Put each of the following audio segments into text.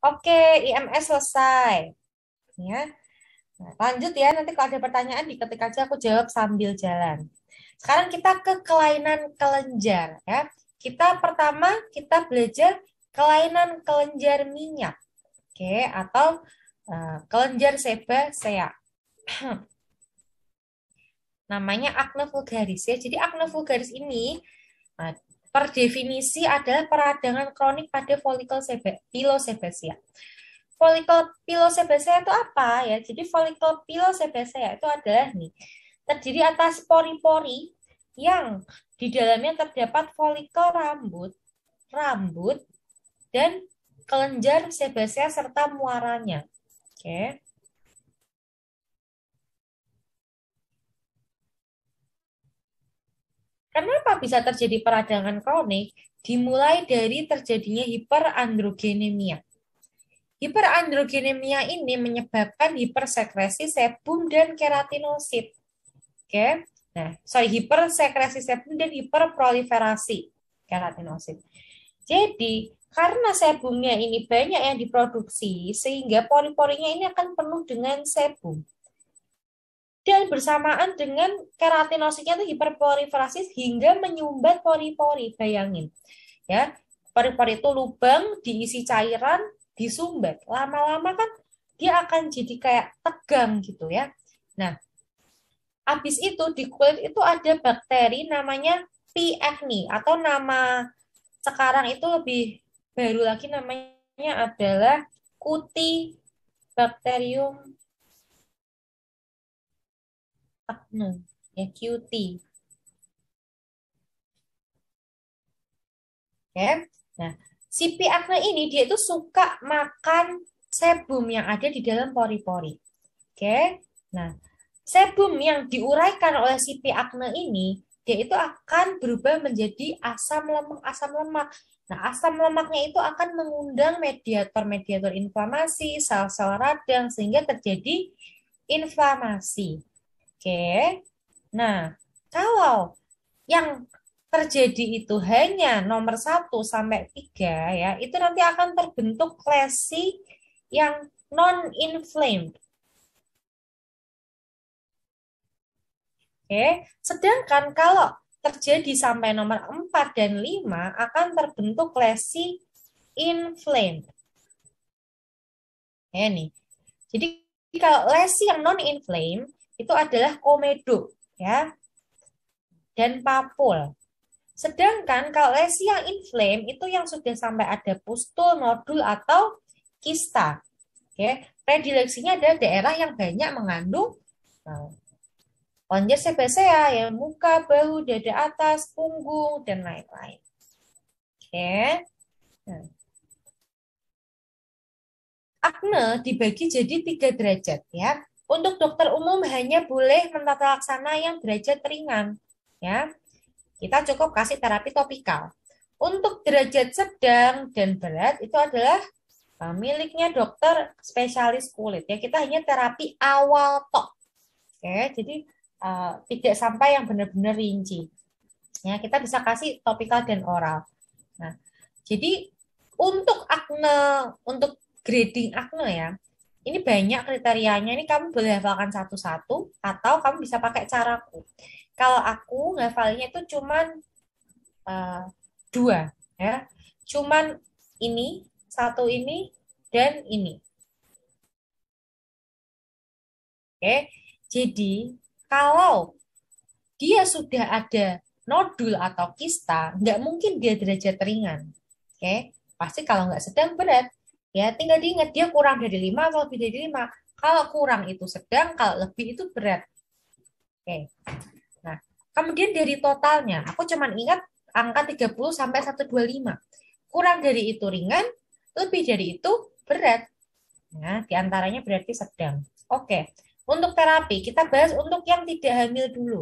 Oke, IMS selesai. Ya. Nah, lanjut ya, nanti kalau ada pertanyaan diketik aja aku jawab sambil jalan. Sekarang kita ke kelainan kelenjar ya. Kita pertama kita belajar kelainan kelenjar minyak. Oke, atau uh, kelenjar sebasea. Namanya acne vulgaris ya. Jadi acne vulgaris ini nah, per definisi adalah peradangan kronik pada folikel pilosebaceae. Folikel pilosebaceae itu apa ya? Jadi folikel pilosebaceae itu adalah nih terdiri atas pori-pori yang di dalamnya terdapat folikel rambut, rambut dan kelenjar sebesia serta muaranya. Oke. Okay. Kenapa bisa terjadi peradangan kronik? Dimulai dari terjadinya hiperandrogenemia. Hiperandrogenemia ini menyebabkan hipersekresi sebum dan keratinosit. Oke. Nah, sorry, hipersekresi sebum dan hiperproliferasi keratinosit. Jadi, karena sebumnya ini banyak yang diproduksi, sehingga pori-porinya ini akan penuh dengan sebum dan bersamaan dengan keratinosisnya itu hiperproliferasi hingga menyumbat pori-pori. Bayangin, ya pori-pori itu lubang diisi cairan disumbat. Lama-lama kan dia akan jadi kayak tegang gitu ya. Nah, habis itu di kulit itu ada bakteri namanya P. acne atau nama sekarang itu lebih baru lagi namanya adalah kuti bakterium partner, ya QT. Oke. Okay. Nah, si acne ini dia itu suka makan sebum yang ada di dalam pori-pori. Oke. Okay. Nah, sebum yang diuraikan oleh si acne ini dia itu akan berubah menjadi asam lemak asam lemak. Nah, asam lemaknya itu akan mengundang mediator-mediator inflamasi, sel-sel radang sehingga terjadi inflamasi. Oke. Nah, kalau yang terjadi itu hanya nomor 1 sampai 3 ya, itu nanti akan terbentuk lesi yang non-inflamed. Oke, sedangkan kalau terjadi sampai nomor 4 dan 5 akan terbentuk lesi inflamed. Ya Jadi kalau lesi yang non-inflamed itu adalah komedo ya dan papul. Sedangkan kalau yang inflame itu yang sudah sampai ada pustul, nodul atau kista. Oke, predileksinya adalah daerah yang banyak mengandung konjer sebesea ya muka, bahu, dada atas, punggung dan lain-lain. Oke. Nah. Akne dibagi jadi tiga derajat ya. Untuk dokter umum hanya boleh menata laksana yang derajat ringan. Ya, kita cukup kasih terapi topikal. Untuk derajat sedang dan berat itu adalah eh, miliknya dokter spesialis kulit ya kita hanya terapi awal top, oke jadi uh, tidak sampai yang benar-benar rinci ya kita bisa kasih topikal dan oral nah jadi untuk akne untuk grading akne ya ini banyak kriterianya ini kamu boleh hafalkan satu-satu atau kamu bisa pakai caraku kalau aku ngafalnya itu cuman uh, dua ya cuman ini satu ini dan ini oke jadi kalau dia sudah ada nodul atau kista nggak mungkin dia derajat ringan oke pasti kalau nggak sedang berat Ya, tinggal diingat dia kurang dari 5 atau lebih dari 5. Kalau kurang itu sedang, kalau lebih itu berat. Oke. Nah, kemudian dari totalnya, aku cuman ingat angka 30 sampai 125. Kurang dari itu ringan, lebih dari itu berat. Nah, diantaranya berarti sedang. Oke, untuk terapi kita bahas untuk yang tidak hamil dulu,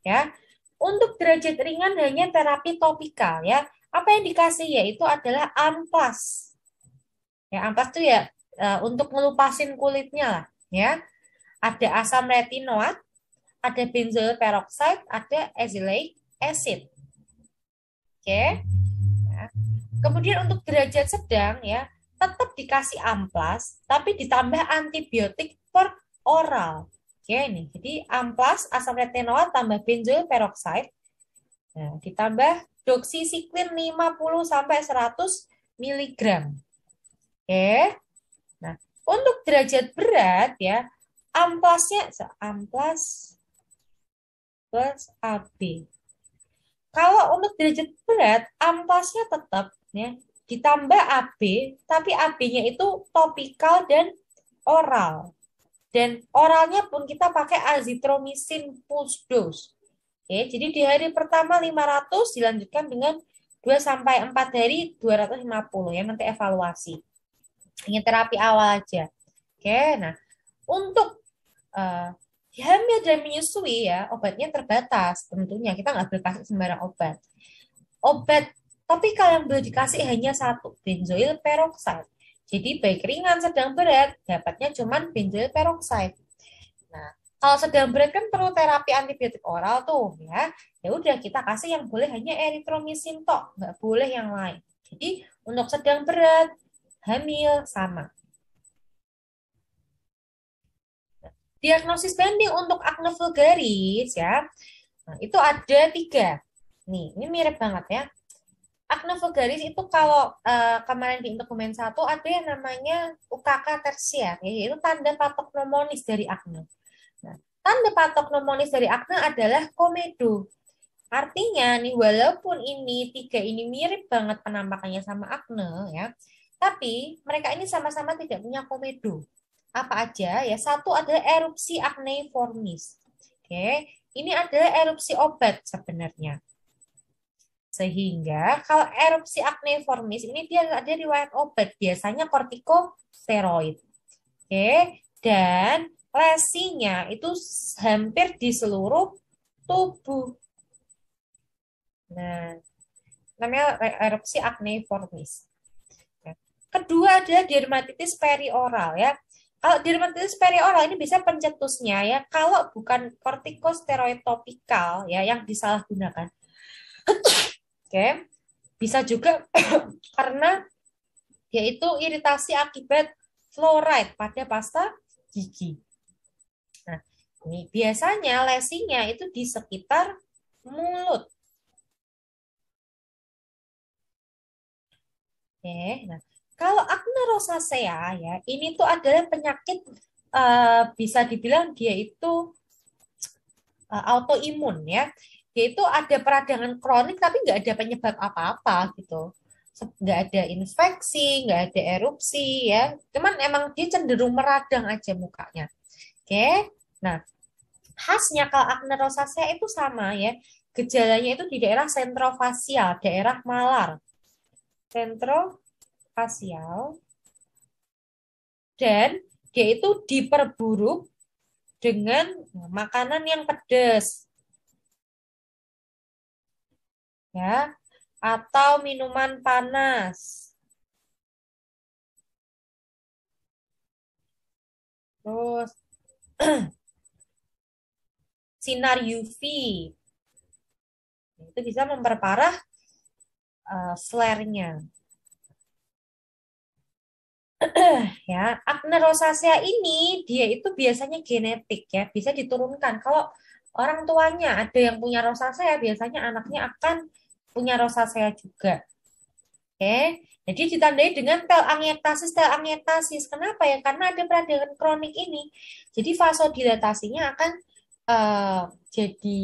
ya. Untuk derajat ringan hanya terapi topikal, ya. Apa yang dikasih yaitu adalah amplas. Ya, ampas tuh ya e, untuk ngelupasin kulitnya lah, ya. Ada asam retinoat, ada benzoyl peroxide, ada azelaic acid. Oke. Okay. Ya. kemudian untuk derajat sedang ya, tetap dikasih amplas tapi ditambah antibiotik per oral. Oke, okay, ini. Jadi amplas, asam retinoat tambah benzoyl peroxide Nah, ditambah doksisiklin 50 sampai 100 miligram. Oke. Nah, untuk derajat berat ya, amplasnya amplas plus AB. Kalau untuk derajat berat, amplasnya tetap ya, ditambah AB, tapi AB-nya itu topikal dan oral. Dan oralnya pun kita pakai azitromisin pulse dose. Oke, jadi di hari pertama 500 dilanjutkan dengan 2 sampai 4 hari 250 ya nanti evaluasi ingin terapi awal aja. Oke, nah untuk uh, eh, hamil dan menyusui ya obatnya terbatas tentunya kita nggak boleh kasih sembarang obat. Obat tapi kalian boleh dikasih hanya satu benzoil peroxide. Jadi baik ringan sedang berat dapatnya cuma benzoil peroxide. Nah kalau sedang berat kan perlu terapi antibiotik oral tuh ya. Ya udah kita kasih yang boleh hanya eritromisin tok, nggak boleh yang lain. Jadi untuk sedang berat hamil sama. Diagnosis banding untuk acne vulgaris ya, nah, itu ada tiga. Nih, ini mirip banget ya. Acne vulgaris itu kalau e, kemarin di dokumen satu ada yang namanya UKK tersier, ya, yaitu tanda patok pneumonis dari acne. Nah, tanda patok pneumonis dari acne adalah komedo. Artinya nih walaupun ini tiga ini mirip banget penampakannya sama acne ya, tapi mereka ini sama-sama tidak punya komedo. Apa aja ya? Satu adalah erupsi acneiformis. Oke, ini adalah erupsi obat sebenarnya. Sehingga kalau erupsi acneiformis ini dia ada riwayat obat, biasanya kortikosteroid. Oke, dan lesinya itu hampir di seluruh tubuh. Nah, namanya erupsi acneiformis. Kedua adalah dermatitis perioral ya. Kalau dermatitis perioral ini bisa pencetusnya ya, kalau bukan kortikosteroid topikal ya yang disalahgunakan. Oke. Okay. Bisa juga karena yaitu iritasi akibat fluoride pada pasta gigi. Nah, ini biasanya lesinya itu di sekitar mulut. Oke, nah kalau akne rosacea ya, ini tuh adalah penyakit uh, bisa dibilang dia itu uh, autoimun ya. Dia itu ada peradangan kronik tapi nggak ada penyebab apa-apa gitu. Nggak ada infeksi, nggak ada erupsi ya. Cuman emang dia cenderung meradang aja mukanya. Oke, nah khasnya kalau akne rosacea itu sama ya. Gejalanya itu di daerah sentrofasial, daerah malar. Sentro spasial dan dia itu diperburuk dengan makanan yang pedas. Ya, atau minuman panas. Terus sinar UV itu bisa memperparah uh, eh, flare ya, akne rosacea ini dia itu biasanya genetik ya, bisa diturunkan. Kalau orang tuanya ada yang punya rosacea, biasanya anaknya akan punya rosacea juga. Oke. Jadi nah ditandai dengan tel angiektasis tel angiektasis Kenapa ya? Karena ada peradangan kronik ini. Jadi vasodilatasinya akan uh, jadi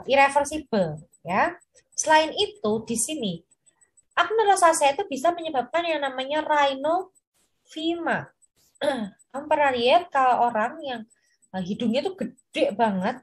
eh, irreversible ya. Selain itu di sini Akne rosacea itu bisa menyebabkan yang namanya rhinofima. Kamu pernah lihat kalau orang yang eh, hidungnya itu gede banget,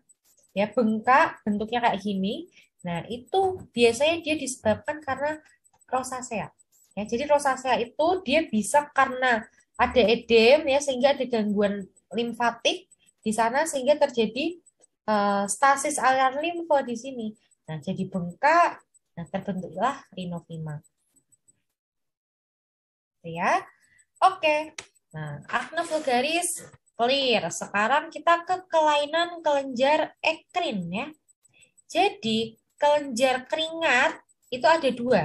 ya bengkak, bentuknya kayak gini. Nah, itu biasanya dia disebabkan karena rosacea. Ya, jadi rosacea itu dia bisa karena ada edem ya sehingga ada gangguan limfatik di sana sehingga terjadi uh, stasis aliran limfa di sini. Nah, jadi bengkak, Nah, terbentuklah rinofima. Gitu ya. Oke. Nah, akne vulgaris clear. Sekarang kita ke kelainan kelenjar ekrin ya. Jadi, kelenjar keringat itu ada dua.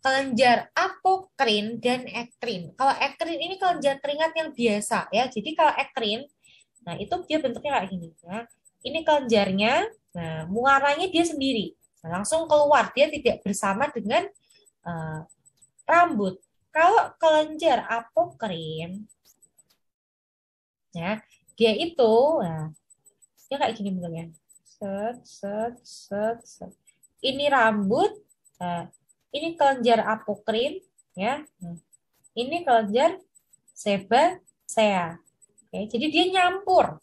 Kelenjar apokrin dan ekrin. Kalau ekrin ini kelenjar keringat yang biasa ya. Jadi kalau ekrin, nah itu dia bentuknya kayak gini ya. Ini kelenjarnya, nah muaranya dia sendiri. Nah, langsung keluar, dia tidak bersama dengan uh, rambut. Kalau kelenjar apokrin, ya, dia itu, ya dia kayak gini bentuknya. Set, set, set, set. Ini rambut, eh, ini kelenjar apokrin, ya. Nah, ini kelenjar saya. Oke, jadi dia nyampur.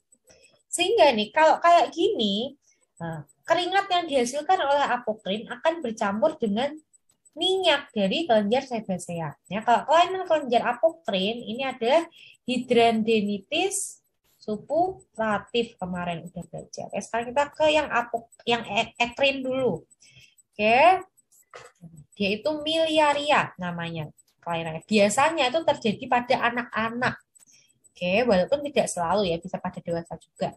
Sehingga nih, kalau kayak gini, eh, Keringat yang dihasilkan oleh apokrin akan bercampur dengan minyak dari kelenjar sebasea. Ya, kalau kelainan kelenjar apokrin ini adalah hidradenitis supuratif kemarin udah belajar. Ya, sekarang kita ke yang apok yang e, ekrin dulu. Oke. Dia itu miliaria namanya kelainan. Biasanya itu terjadi pada anak-anak. Oke, walaupun tidak selalu ya, bisa pada dewasa juga.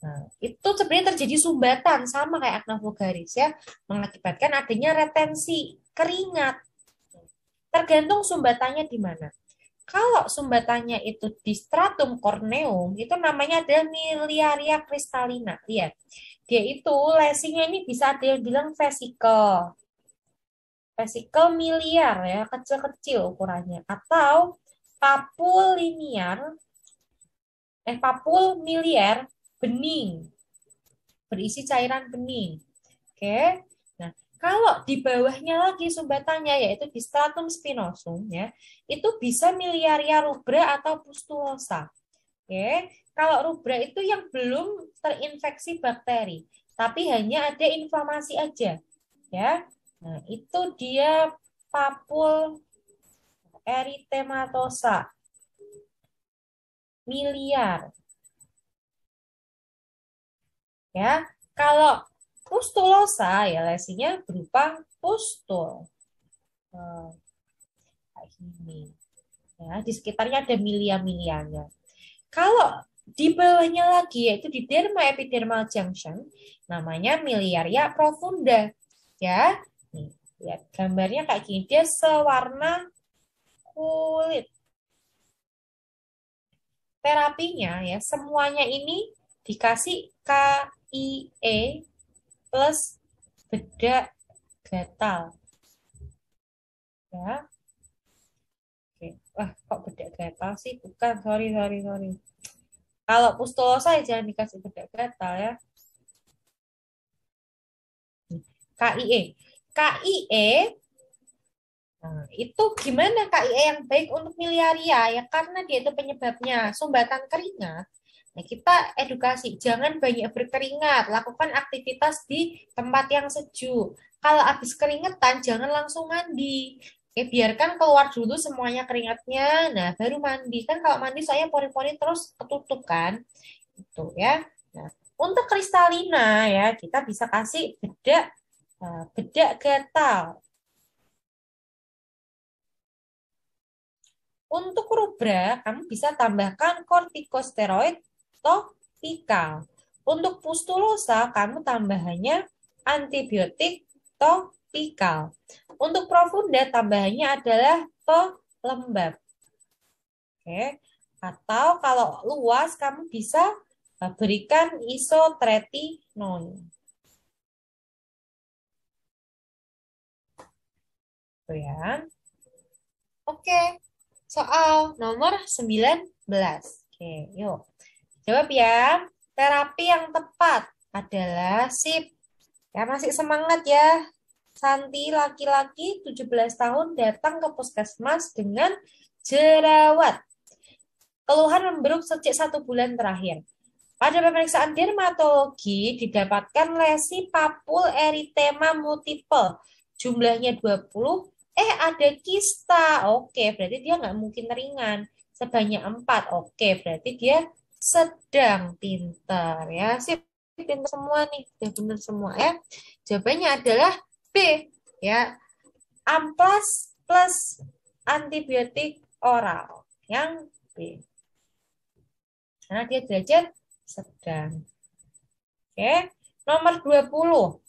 Nah, itu sebenarnya terjadi sumbatan sama kayak akna vulgaris ya, mengakibatkan adanya retensi keringat. Tergantung sumbatannya di mana. Kalau sumbatannya itu di stratum corneum, itu namanya ada miliaria kristalina. Lihat, dia itu lesinya ini bisa dia bilang vesikel. Vesikel miliar ya, kecil-kecil ukurannya. Atau papul linear, eh papul miliar bening, berisi cairan bening. Oke. Nah, kalau di bawahnya lagi sumbatannya yaitu di stratum spinosum ya, itu bisa miliaria rubra atau pustulosa. Oke. Kalau rubra itu yang belum terinfeksi bakteri, tapi hanya ada inflamasi aja. Ya. Nah, itu dia papul eritematosa miliar Ya, kalau pustulosa ya lesinya berupa pustul. Nah, eh, ini Ya, di sekitarnya ada milia-milianya. Kalau di bawahnya lagi yaitu di derma epidermal junction namanya miliaria profunda ya nih lihat gambarnya kayak gini dia sewarna kulit terapinya ya semuanya ini dikasih ke IE plus bedak gatal. Ya. Oke. Wah, kok bedak gatal sih? Bukan, sorry, sorry, sorry. Kalau pustulosa ya jangan dikasih bedak gatal ya. KIE. KIE Nah, itu gimana KIE yang baik untuk miliaria ya karena dia itu penyebabnya sumbatan keringat Nah, kita edukasi, jangan banyak berkeringat, lakukan aktivitas di tempat yang sejuk. Kalau habis keringetan, jangan langsung mandi. Oke, biarkan keluar dulu semuanya keringatnya, nah baru mandi. Kan kalau mandi saya pori-pori terus ketutup kan, gitu ya. Nah, untuk kristalina ya, kita bisa kasih bedak, eh, bedak getal. Untuk rubra, kamu bisa tambahkan kortikosteroid topikal. Untuk pustulosa, kamu tambahannya antibiotik topikal. Untuk profunda, tambahannya adalah pelembab. Oke. Atau kalau luas, kamu bisa eh, berikan isotretinoin. ya. Oke, soal nomor 19. Oke, yuk. Jawab ya. Terapi yang tepat adalah sip. Ya masih semangat ya. Santi laki-laki 17 tahun datang ke puskesmas dengan jerawat. Keluhan memburuk sejak satu bulan terakhir. Pada pemeriksaan dermatologi didapatkan lesi papul eritema multiple. Jumlahnya 20. Eh ada kista. Oke, berarti dia nggak mungkin ringan. Sebanyak 4. Oke, berarti dia sedang pinter ya sip pinter semua nih ya benar semua ya jawabannya adalah B ya amplas plus antibiotik oral yang B karena dia derajat sedang oke nomor 20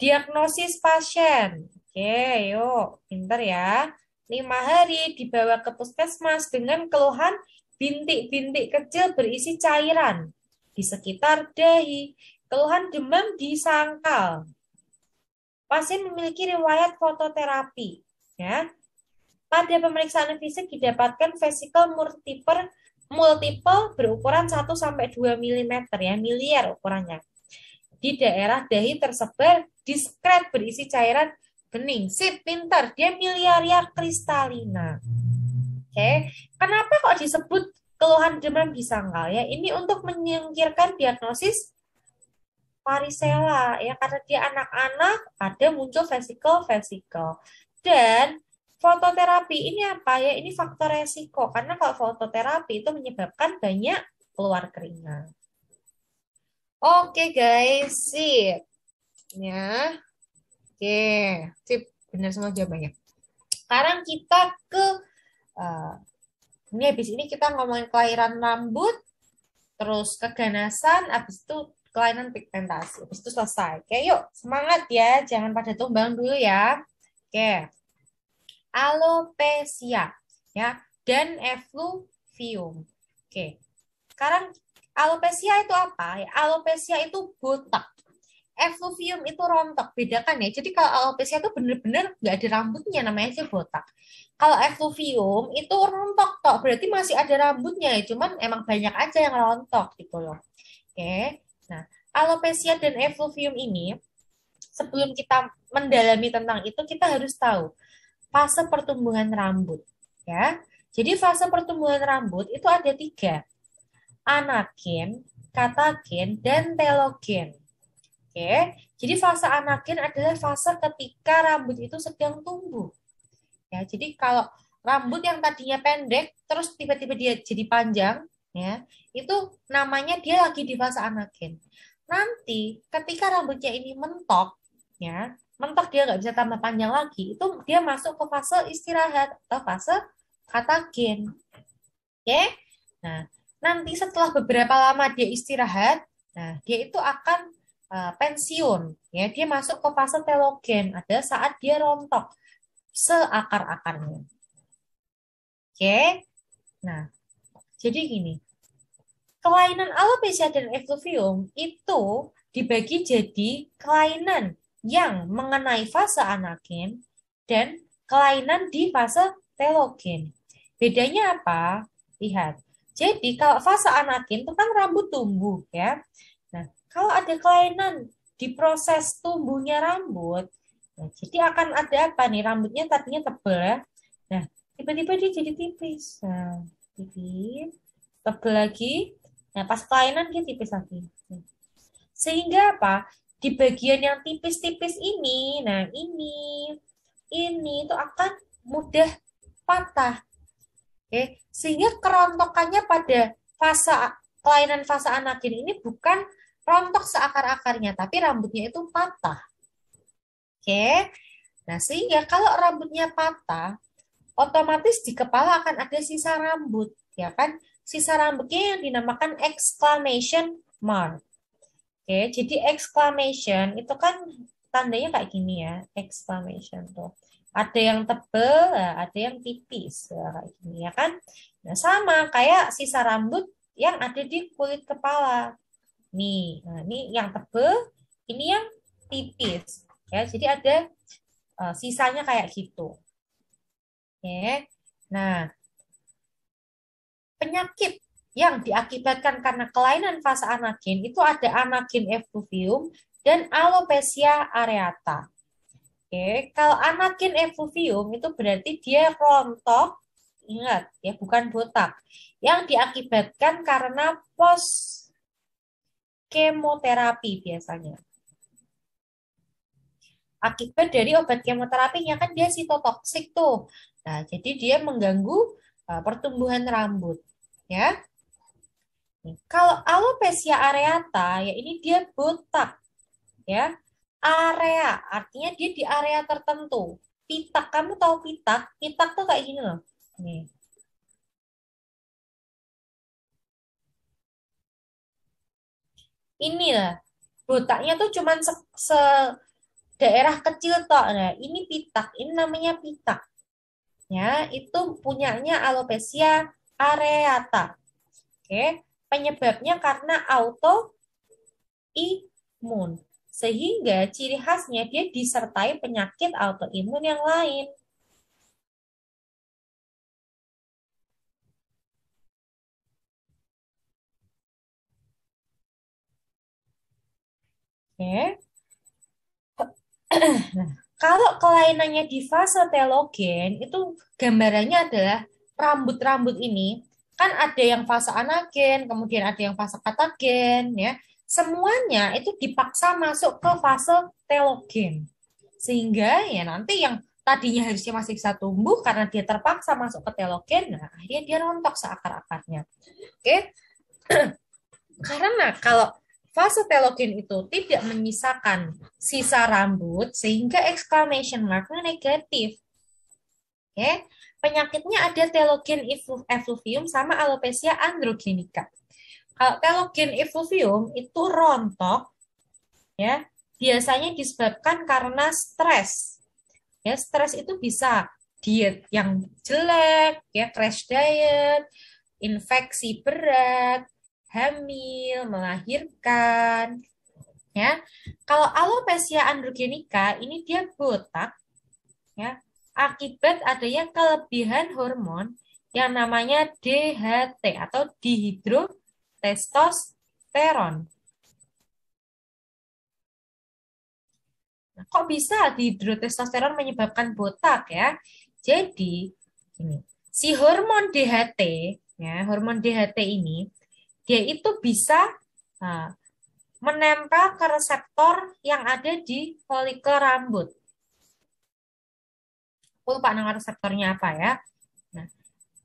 diagnosis pasien oke yuk pinter ya lima hari dibawa ke puskesmas dengan keluhan bintik-bintik kecil berisi cairan di sekitar dahi, keluhan demam disangkal, Pasien memiliki riwayat fototerapi. Ya. Pada pemeriksaan fisik didapatkan vesikel multiple, multiple berukuran 1 sampai 2 mm ya, miliar ukurannya. Di daerah dahi tersebar diskret berisi cairan bening. Sip, pintar. Dia miliaria kristalina okay. kenapa kok disebut keluhan demam disangkal ya? Ini untuk menyingkirkan diagnosis varicella ya karena dia anak-anak ada muncul vesikel vesikel dan fototerapi ini apa ya? Ini faktor resiko karena kalau fototerapi itu menyebabkan banyak keluar keringat. Oke okay, guys, sip. Ya. Oke, okay. sip. Benar semua jawabannya. Sekarang kita ke Uh, ini habis ini kita ngomongin kelahiran rambut, terus keganasan, habis itu kelainan pigmentasi. Habis itu selesai. Oke, yuk semangat ya. Jangan pada tumbang dulu ya. Oke. Alopecia ya dan effluvium. Oke. Sekarang alopecia itu apa? Ya, alopecia itu botak efluvium itu rontok, bedakan ya. Jadi kalau alopecia itu benar-benar nggak ada rambutnya, namanya aja botak. Kalau efluvium itu rontok toh berarti masih ada rambutnya, ya, cuman emang banyak aja yang rontok gitu loh. Oke, nah alopecia dan efluvium ini sebelum kita mendalami tentang itu kita harus tahu fase pertumbuhan rambut ya. Jadi fase pertumbuhan rambut itu ada tiga, anagen, katagen, dan telogen Oke, jadi fase anagen adalah fase ketika rambut itu sedang tumbuh. Ya, jadi kalau rambut yang tadinya pendek terus tiba-tiba dia jadi panjang, ya, itu namanya dia lagi di fase anagen. Nanti ketika rambutnya ini mentok, ya, mentok dia nggak bisa tambah panjang lagi, itu dia masuk ke fase istirahat atau fase katagen. Oke, nah nanti setelah beberapa lama dia istirahat, nah dia itu akan Eh, pensiun ya dia masuk ke fase telogen ada saat dia rontok seakar-akarnya oke nah jadi gini kelainan alopecia dan effluvium itu dibagi jadi kelainan yang mengenai fase anagen dan kelainan di fase telogen. Bedanya apa? Lihat. Jadi kalau fase anagen itu kan rambut tumbuh ya. Kalau ada kelainan di proses tumbuhnya rambut, nah, jadi akan ada apa nih? Rambutnya tadinya tebel ya. Nah, tiba-tiba dia jadi tipis. Nah, tipis, tebal lagi. Nah, pas kelainan dia tipis lagi. Sehingga apa? Di bagian yang tipis-tipis ini, nah ini, ini itu akan mudah patah. Oke, sehingga kerontokannya pada fase kelainan fase anakin ini bukan rontok seakar-akarnya, tapi rambutnya itu patah. Oke, nah sehingga kalau rambutnya patah, otomatis di kepala akan ada sisa rambut, ya kan? Sisa rambutnya yang dinamakan exclamation mark. Oke, jadi exclamation itu kan tandanya kayak gini ya, exclamation tuh. Ada yang tebel, nah, ada yang tipis, nah, kayak gini ya kan? Nah, sama kayak sisa rambut yang ada di kulit kepala nih. Nah, ini yang tebel, ini yang tipis. Ya, jadi ada uh, sisanya kayak gitu. Oke. Nah, penyakit yang diakibatkan karena kelainan fase anakin itu ada anakin effluvium dan alopecia areata. Oke, kalau anakin effluvium itu berarti dia rontok, ingat ya, bukan botak, yang diakibatkan karena pos kemoterapi biasanya. Akibat dari obat kemoterapinya kan dia sitotoksik tuh. Nah, jadi dia mengganggu eh, pertumbuhan rambut, ya. Kalau alopecia areata, ya ini dia botak, ya. Area, artinya dia di area tertentu. Pitak, kamu tahu pitak? Pitak tuh kayak gini loh. Nih, inilah botaknya tuh cuman se, se daerah kecil toh, Nah, ini pitak, ini namanya pitak. Ya, itu punyanya alopecia areata. Oke, penyebabnya karena autoimun, Sehingga ciri khasnya dia disertai penyakit autoimun yang lain. Oke. Okay. nah, kalau kelainannya di fase telogen itu gambarannya adalah rambut-rambut ini kan ada yang fase anagen, kemudian ada yang fase katagen ya. Semuanya itu dipaksa masuk ke fase telogen. Sehingga ya nanti yang tadinya harusnya masih bisa tumbuh karena dia terpaksa masuk ke telogen, nah akhirnya dia rontok seakar-akarnya. Oke. Okay? karena kalau fase telogen itu tidak menyisakan sisa rambut sehingga exclamation marknya negatif. Oke, penyakitnya ada telogen effluvium sama alopecia androgenika. Kalau telogen effluvium itu rontok, ya biasanya disebabkan karena stres. Ya, stres itu bisa diet yang jelek, ya crash diet, infeksi berat, hamil, melahirkan. Ya. Kalau alopecia androgenika ini dia botak ya akibat adanya kelebihan hormon yang namanya DHT atau dihidrotestosteron. Nah, kok bisa dihidrotestosteron menyebabkan botak ya? Jadi ini si hormon DHT ya, hormon DHT ini dia itu bisa nah, menempel ke reseptor yang ada di folikel rambut. Aku lupa nama reseptornya apa ya. Nah,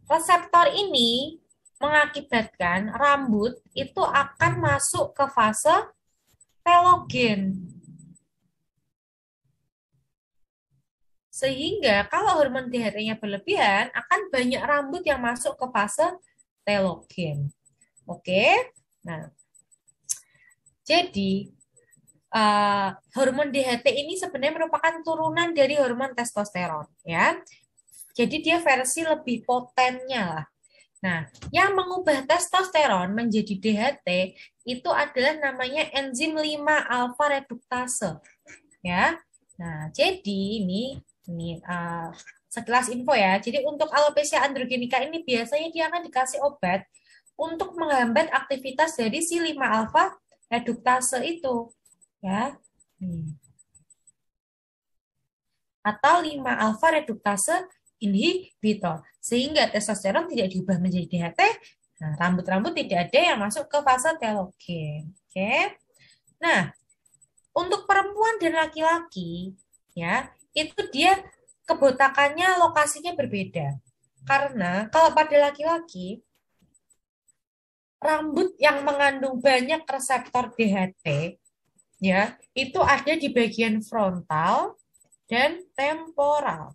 reseptor ini mengakibatkan rambut itu akan masuk ke fase telogen. Sehingga kalau hormon DHT-nya berlebihan, akan banyak rambut yang masuk ke fase telogen. Oke. Nah, jadi uh, hormon DHT ini sebenarnya merupakan turunan dari hormon testosteron, ya. Jadi dia versi lebih potennya lah. Nah, yang mengubah testosteron menjadi DHT itu adalah namanya enzim 5 alfa reduktase, ya. Nah, jadi ini ini uh, sekilas info ya. Jadi untuk alopecia androgenika ini biasanya dia akan dikasih obat untuk menghambat aktivitas dari si 5 alfa reduktase itu ya. Atau 5 alfa reduktase inhibitor. Sehingga testosteron tidak diubah menjadi DHT, nah, rambut-rambut tidak ada yang masuk ke fase telogen. Oke. Nah, untuk perempuan dan laki-laki ya, itu dia kebotakannya lokasinya berbeda. Karena kalau pada laki-laki rambut yang mengandung banyak reseptor DHT ya, itu ada di bagian frontal dan temporal.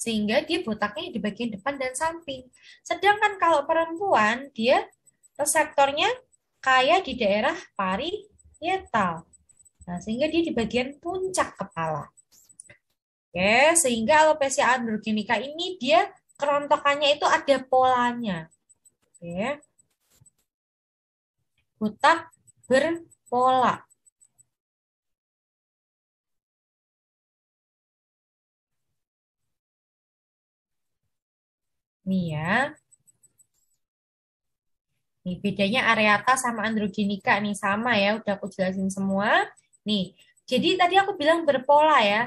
Sehingga dia botaknya di bagian depan dan samping. Sedangkan kalau perempuan, dia reseptornya kaya di daerah parietal. Nah, sehingga dia di bagian puncak kepala. Oke, sehingga alopecia androgenika ini dia kerontokannya itu ada polanya. Oke. Butak berpola. Nih ya. Nih, bedanya areata sama androgenika nih sama ya, udah aku jelasin semua. Nih, jadi tadi aku bilang berpola ya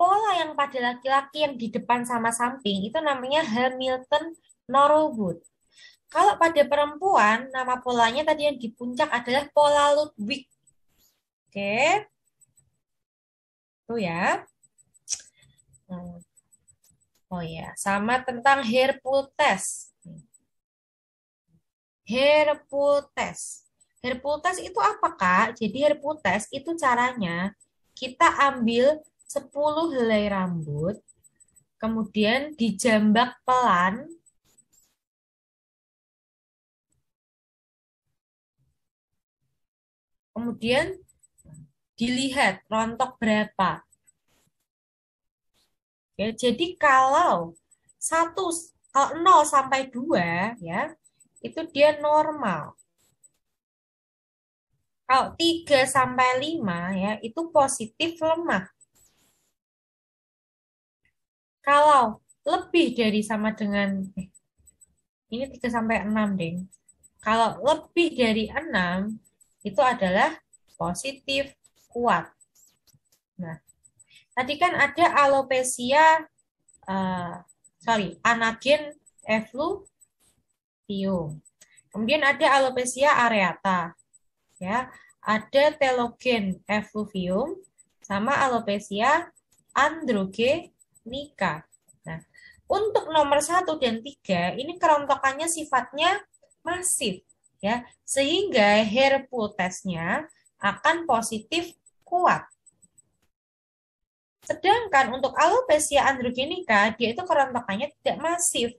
pola yang pada laki-laki yang di depan sama samping itu namanya Hamilton Norwood. Kalau pada perempuan, nama polanya tadi yang di puncak adalah pola Ludwig. Oke. Itu ya. Hmm. Oh ya, sama tentang hair pull test. Hair pull test. hair pull test itu apa kak? Jadi hair pull test itu caranya kita ambil 10 helai rambut, kemudian dijambak pelan kemudian dilihat rontok berapa. Ya, jadi kalau 1 kalau 0 sampai 2 ya, itu dia normal. Kalau 3 sampai 5 ya, itu positif lemah. Kalau lebih dari sama dengan eh, ini 3 sampai 6 deh. Kalau lebih dari 6 itu adalah positif kuat. Nah, tadi kan ada alopecia uh, sorry, anagen effluvium. Kemudian ada alopecia areata. Ya, ada telogen effluvium sama alopecia androge nikah. Nah, untuk nomor satu dan tiga ini kerontokannya sifatnya masif ya, sehingga hair pull testnya akan positif kuat. Sedangkan untuk alopecia androgenika dia itu kerontokannya tidak masif.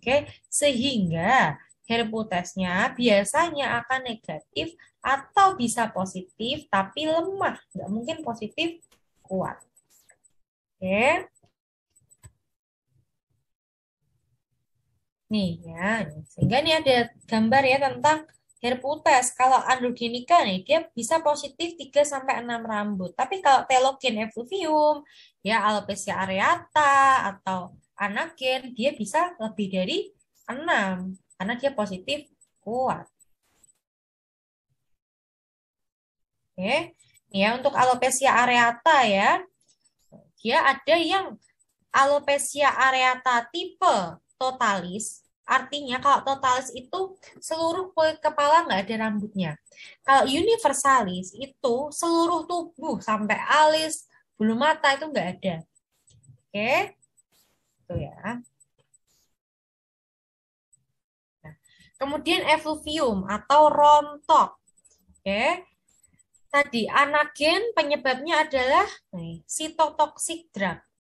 Oke, sehingga hair pull testnya biasanya akan negatif atau bisa positif tapi lemah, nggak mungkin positif kuat. Oke. Nih ya, sehingga nih ada gambar ya tentang hair herputes. Kalau androgenika nih dia bisa positif 3 sampai 6 rambut. Tapi kalau telogen effluvium, ya alopecia areata atau anagen dia bisa lebih dari 6 karena dia positif kuat. Oke. Ya, untuk alopecia areata ya. Dia ada yang alopecia areata tipe totalis, artinya kalau totalis itu seluruh kulit kepala nggak ada rambutnya. Kalau universalis itu seluruh tubuh sampai alis, bulu mata itu nggak ada. Oke, itu ya. Nah, kemudian effluvium atau rontok. Oke, tadi anagen penyebabnya adalah nih, sitotoxic drug.